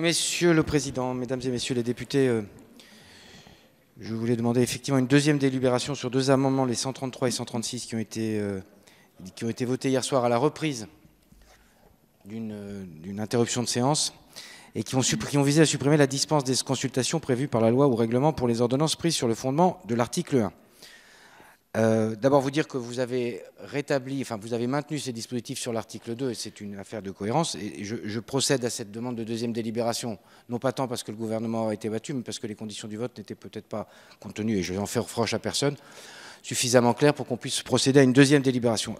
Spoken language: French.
Monsieur le Président, Mesdames et Messieurs les députés, euh, je voulais demander effectivement une deuxième délibération sur deux amendements, les 133 et 136, qui ont été, euh, qui ont été votés hier soir à la reprise d'une euh, interruption de séance et qui ont, qui ont visé à supprimer la dispense des consultations prévues par la loi ou règlement pour les ordonnances prises sur le fondement de l'article 1. Euh, d'abord, vous dire que vous avez rétabli, enfin, vous avez maintenu ces dispositifs sur l'article 2, et c'est une affaire de cohérence. Et je, procède à cette demande de deuxième délibération, non pas tant parce que le gouvernement a été battu, mais parce que les conditions du vote n'étaient peut-être pas, contenues et je n'en fais reproche à personne, suffisamment claires pour qu'on puisse procéder à une deuxième délibération.